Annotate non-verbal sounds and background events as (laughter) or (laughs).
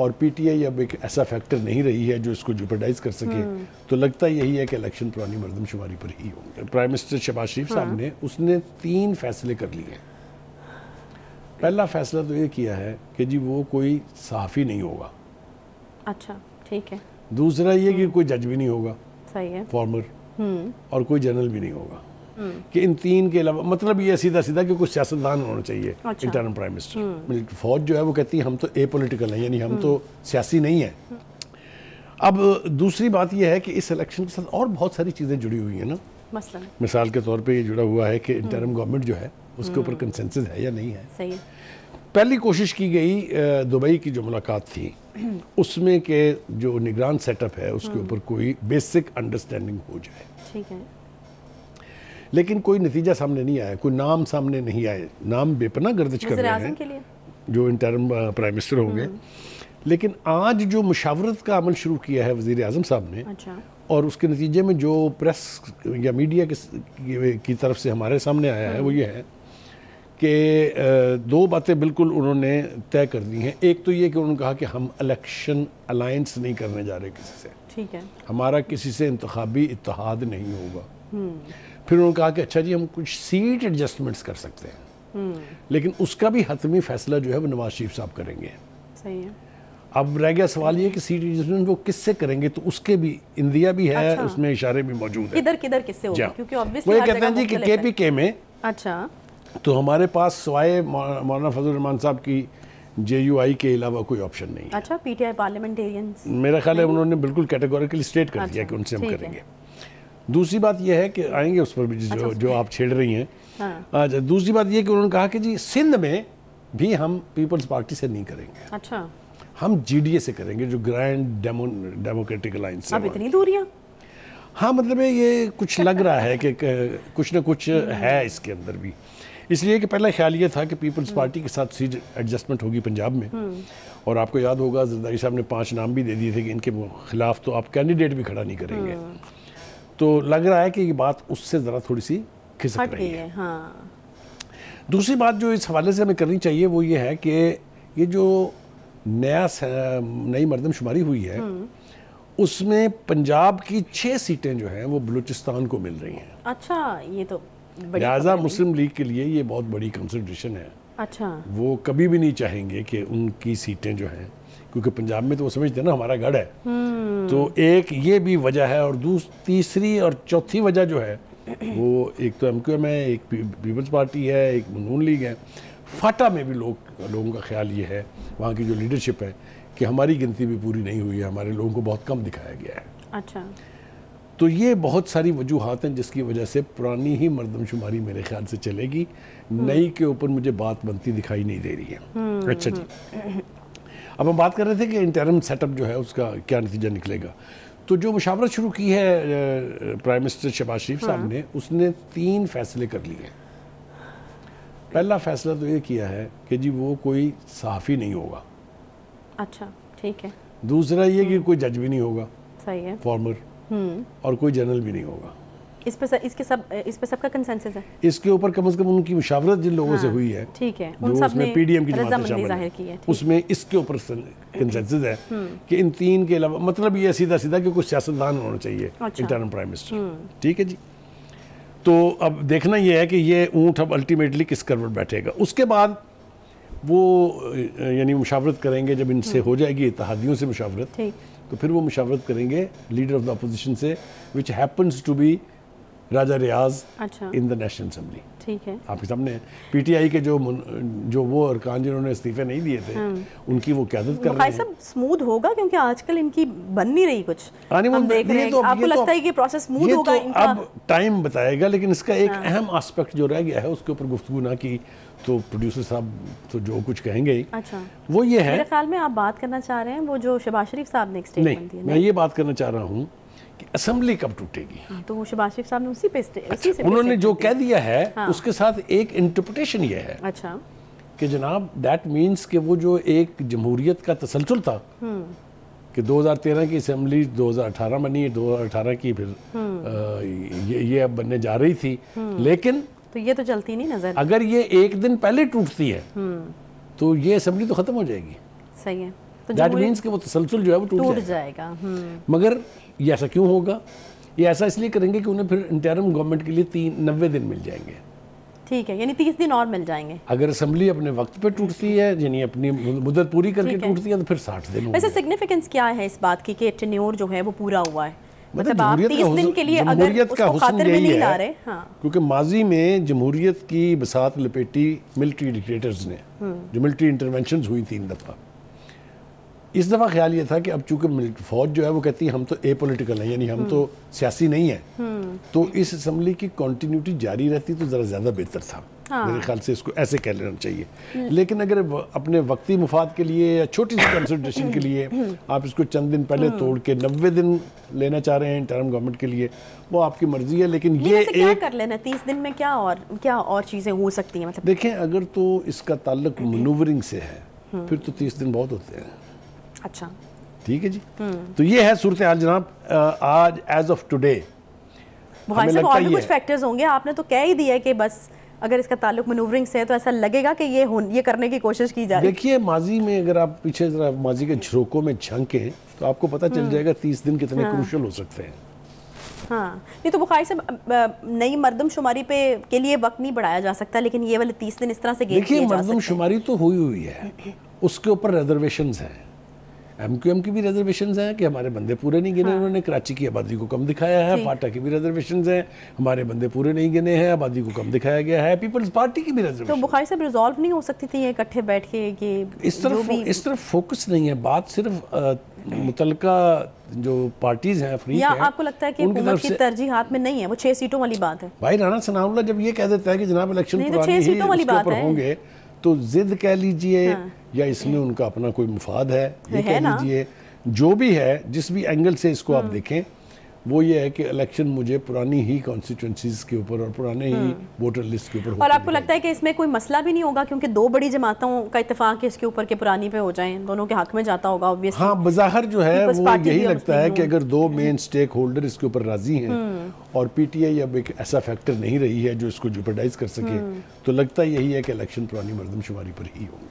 और पीटीआई अब एक ऐसा फैक्टर नहीं रही है जो इसको जुपरडाइज कर सके हम्म। तो लगता यही है कि इलेक्शन पुरानी मरदमशुमारी पर ही होंगे प्राइम मिनिस्टर शबाज शरीफ हाँ। साहब ने उसने तीन फैसले कर लिए पहला फैसला तो ये किया है कि जी वो कोई सहाफ़ी नहीं होगा अच्छा ठीक है दूसरा ये कि हम्म। कोई जज भी नहीं होगा सही है फॉर्मर हम्म। और कोई जनरल भी नहीं होगा कि इन तीन के अलावा मतलब ये सीधा सीधा कि कुछ सियासतदान होना चाहिए अच्छा। इंटरनल प्राइम मिनिस्टर मिलिट्री फौज जो है वो कहती है हम तो ए पोलिटिकल हैं यानी हम तो हम्म। सियासी नहीं है अब दूसरी बात यह है कि इस इलेक्शन के साथ और बहुत सारी चीज़ें जुड़ी हुई हैं ना मिसाल के तौर पर यह जुड़ा हुआ है कि इंटरम हम्म। गवर्नमेंट जो है उसके ऊपर कंसेंसिस हम्म। है या नहीं है पहली कोशिश की गई दुबई की जो मुलाकात थी (clears throat) उसमें के जो निगरान सेटअप है उसके ऊपर कोई बेसिक अंडरस्टैंडिंग हो जाए ठीक है लेकिन कोई नतीजा सामने नहीं आया कोई नाम सामने नहीं आए नाम बेपना गर्दिश कर रहे हैं जो इंटरम प्राइम मिनिस्टर होंगे लेकिन आज जो मशावरत का अमल शुरू किया है वजीर अजम साहब ने अच्छा। और उसके नतीजे में जो प्रेस या मीडिया के की तरफ से हमारे सामने आया है वो ये हम्म। है कि uh, दो बातें बिल्कुल उन्होंने तय कर दी हैं एक तो ये कि उन्होंने कहा कि हम इलेक्शन अलायंस नहीं करने जा रहे किसी से ठीक है हमारा किसी से इंतबी इतिहाद नहीं होगा हम्म। फिर उन्होंने कहा कि अच्छा जी हम कुछ सीट एडजस्टमेंट्स कर सकते हैं हम्म। लेकिन उसका भी हतमी फैसला जो है वो नवाज शरीफ साहब करेंगे सही है अब रह गया सवाल ये कि सीट एडजस्टमेंट वो किससे करेंगे तो उसके भी इंडिया भी है अच्छा। उसमें इशारे भी मौजूद है किधर किधर किससे होगा हाँ। क्योंकि ऑब्वियसली वो कहते हैं जी कि केपीके में अच्छा तो हमारे पास सवाए मौलाना फजल रहमान साहब की जे यू आई के अलावा कोई ऑप्शन नहीं अच्छा पीटीआई पार्लियामेंटेरियन मेरा ख्याल है उन्होंने बिल्कुल कैटेगोरिकली स्टेट कर दिया अच्छा, कि उनसे हम करेंगे दूसरी बात यह है कि आएंगे उस पर भी जो, अच्छा, जो आप छेड़ रही हैं हाँ। अच्छा, दूसरी बात यह कि उन्होंने कहा कि जी सिंध में भी हम पीपल्स पार्टी से नहीं करेंगे अच्छा हम जीडीए से करेंगे जो ग्रैंड डेमो डेमोक्रेटिक अलायंस अब इतनी दूरियां हाँ मतलब ये कुछ लग रहा है कि कुछ ना कुछ (laughs) हम्म। है इसके अंदर भी इसलिए कि पहला ख्याल ये था कि पीपल्स हम्म। पार्टी के साथ सीट एडजस्टमेंट होगी पंजाब में हम्म। और आपको याद होगा जरदारी साहब ने पांच नाम भी दे दिए थे कि इनके खिलाफ तो आप कैंडिडेट भी खड़ा नहीं करेंगे तो लग रहा है कि ये बात उससे ज़रा थोड़ी सी खिसक रही है हाँ। दूसरी बात जो इस हवाले से हमें करनी चाहिए वो ये है कि ये जो नया नई मरदमशुमारी हुई है हम्म। उसमें पंजाब की छः सीटें जो हैं वो बलूचिस्तान को मिल रही हैं अच्छा ये तो लिहाजा मुस्लिम लीग के लिए ये बहुत बड़ी कंसिड्रेशन है अच्छा वो कभी भी नहीं चाहेंगे कि उनकी सीटें जो हैं क्योंकि पंजाब में तो वो समझते हैं ना हमारा गढ़ है हम्म। तो एक ये भी वजह है और दूसरी तीसरी और चौथी वजह जो है वो एक तो एम क्यू एम है एक पीपल्स पार्टी है एक नून लीग है फाटा में भी लोग लोगों का ख्याल ये है वहाँ की जो लीडरशिप है कि हमारी गिनती भी पूरी नहीं हुई है हमारे लोगों को बहुत कम दिखाया गया है अच्छा तो ये बहुत सारी वजूहत हैं जिसकी वजह से पुरानी ही मरदमशुमारी मेरे ख्याल से चलेगी हम्म। नई के ऊपर मुझे बात बनती दिखाई नहीं दे रही है हम्म। अच्छा जी अब हम बात कर रहे थे कि इंटरम सेटअप जो है उसका क्या नतीजा निकलेगा तो जो मुशावरत शुरू की है प्राइम मिनिस्टर शहबाज शरीफ साहब हाँ। ने उसने तीन फैसले कर लिए पहला फैसला तो ये किया है कि जी वो कोई सहाफ़ी नहीं होगा अच्छा ठीक है दूसरा ये कि हम्म। कोई जज भी नहीं होगा सही है फॉर्मर हम्म। और कोई जनरल भी नहीं होगा इस पर इसके सब इस पर सबका कंसेंसस है इसके ऊपर कम से कम उनकी मुशावरत जिन लोगों हाँ, से हुई है ठीक है उन सब पीडीएम की जाहिर की है उसमें इसके ऊपर कंसेंसस है हम्म। कि इन तीन के अलावा मतलब ये सीधा सीधा कि कुछ सियासतदान होना चाहिए इंटरनल प्राइम मिनिस्टर ठीक है जी तो अब देखना यह है कि ये ऊँट अब अल्टीमेटली किस कर बैठेगा उसके बाद वो यानी मुशावरत करेंगे जब इनसे हम्म। हो जाएगी इतिहादियों से मुशावरत तो फिर वो मुशावरत करेंगे लीडर ऑफ द अपोजिशन से which happens to be Raja Riyaz अच्छा। इन द नेशनल असम्बली ठीक है आपके सामने पीटीआई के जो जो वो अरकान जिन्होंने इस्तीफे नहीं दिए थे हम्म। उनकी वो क्यादत कर रहे हैं स्मूथ होगा क्योंकि आजकल इनकी बन नहीं रही कुछ हाँ, हम देख तो रहे हैं तो आपको लगता है कि प्रोसेस स्मूथ होगा तो इनका अब टाइम बताएगा लेकिन इसका एक हाँ। अहम एस्पेक्ट जो रह गया है उसके ऊपर गुफ्तगू ना की तो प्रोड्यूसर साहब तो जो कुछ कहेंगे अच्छा वो ये है मेरे ख्याल में आप बात करना चाह रहे हैं वो जो शबाज शरीफ साहब ने एक स्टेटमेंट दिया मैं ये बात करना चाह रहा हूँ कि असेंबली कब टूटेगी हाँ, तो वो शबाज शरीफ साहब ने उसी पे उसी अच्छा, से उन्होंने जो कह दिया है हाँ। उसके साथ एक इंटरप्रिटेशन ये है अच्छा कि जनाब दैट मींस कि वो जो एक जमहूरियत का तसलसल था हम्म। कि 2013 की असेंबली 2018 बनी 2018 की फिर आ, हम्म। ये ये अब बनने जा रही थी हम्म। लेकिन तो ये तो चलती नहीं नजर अगर ये एक दिन पहले टूटती है तो ये असेंबली तो खत्म हो जाएगी सही है तो दैट मीन्स कि वो तसलसल जो है वो टूट जाएगा मगर ये ऐसा क्यों होगा ये ऐसा इसलिए करेंगे कि उन्हें फिर इंटरम गवर्नमेंट के लिए तीन नब्बे दिन मिल जाएंगे ठीक है यानी तीस दिन और मिल जाएंगे अगर असेंबली अपने वक्त पे टूटती है यानी अपनी मुदत पूरी करके टूटती है तो फिर साठ दिन वैसे सिग्निफिकेंस क्या है इस बात की कि टेन्योर जो है वो पूरा हुआ है मतलब, मतलब आप तीस दिन के लिए अगर उसको खातर में नहीं ला रहे हाँ। क्योंकि माजी में जमहूरियत की बसात लपेटी मिलिट्री डिक्टेटर्स ने हम्म। जो मिलिट्री इंटरवेंशन हुई तीन दफ़ा इस दफ़ा ख्याल ये था कि अब चूंकि फौज जो है वो कहती है हम तो ए पोलिटिकल हैं यानी हम तो हम्म। सियासी नहीं है हम्म। तो इस असम्बली की कॉन्टीन्यूटी जारी रहती तो ज़रा ज़्यादा बेहतर था हाँ। मेरे ख्याल से इसको ऐसे कह लेना चाहिए हम्म। लेकिन अगर अपने वक्ती मुफाद के लिए या छोटी सी कंसिड्रेशन के लिए (coughs) आप इसको चंद दिन पहले तोड़ के नब्बे दिन लेना चाह रहे हैं टर्म गवर्नमेंट के लिए वो आपकी मर्जी है लेकिन ये एक क्या कर लेना तीस दिन में क्या और क्या और चीज़ें हो सकती हैं मतलब देखें अगर तो इसका ताल्लुक मनूवरिंग से है फिर तो तीस दिन बहुत होते हैं अच्छा ठीक है जी हम्म। तो ये है सूरत हाल जनाब आज एज ऑफ टुडे और भी कुछ फैक्टर्स होंगे आपने तो कह ही दिया है कि बस अगर इसका ताल्लुक मनूवरिंग से है तो ऐसा लगेगा कि ये ये करने की कोशिश की जाए देखिए माजी में अगर आप पीछे जरा माजी के झरोकों में झंकें तो आपको पता चल हम्म। जाएगा तीस दिन कितने हाँ। क्रूशल हो सकते हैं हाँ नहीं तो बुखार से नई मरदम शुमारी पे के लिए वक्त नहीं बढ़ाया जा सकता लेकिन ये वाले तीस दिन इस तरह से देखिए मरदम शुमारी तो हुई हुई है उसके ऊपर रिजर्वेशन हैं एम क्यू एम की भी रिजर्वेशन हैं कि हमारे बंदे पूरे नहीं गिने हाँ। उन्होंने कराची की आबादी को कम दिखाया है पाटा की भी रिजर्वेशन हैं हमारे बंदे पूरे नहीं गिने हैं आबादी को कम दिखाया गया है पीपल्स पार्टी की भी रिजर्वेशन तो बुखारी से रिजॉल्व नहीं हो सकती थी ये इकट्ठे बैठ के ये इस तरफ इस तरफ फोकस नहीं है बात सिर्फ मुतल जो पार्टीज हैं फ्री या हैं, आपको लगता है कि की की हाथ में नहीं है वो छह सीटों वाली बात है भाई राणा सनाउल्ला जब ये कह देता है कि जनाब इलेक्शन तो छह सीटों वाली बात होंगे तो जिद कह लीजिए हाँ। या इसमें उनका अपना कोई मुफाद है ये कह लीजिए जो भी है जिस भी एंगल से इसको आप हम्म। देखें वो ये है कि इलेक्शन मुझे पुरानी ही कॉन्स्टिट्यूंसीज के ऊपर और पुराने ही वोटर हम्म। लिस्ट के ऊपर और आपको लगता है कि इसमें कोई मसला भी नहीं होगा क्योंकि दो बड़ी जमातों का इतफाक इसके ऊपर के पुरानी पे हो जाए दोनों के हक में जाता होगा ऑब्वियसली हाँ बज़ाहर जो है वो यही लगता है कि अगर दो मेन स्टेक होल्डर इसके ऊपर राजी हैं हम्म। और पीटीआई अब एक ऐसा फैक्टर नहीं रही है जो इसको जुपरडाइज कर सके हम्म। तो लगता यही है कि इलेक्शन पुरानी मरदमशुमारी पर ही होगा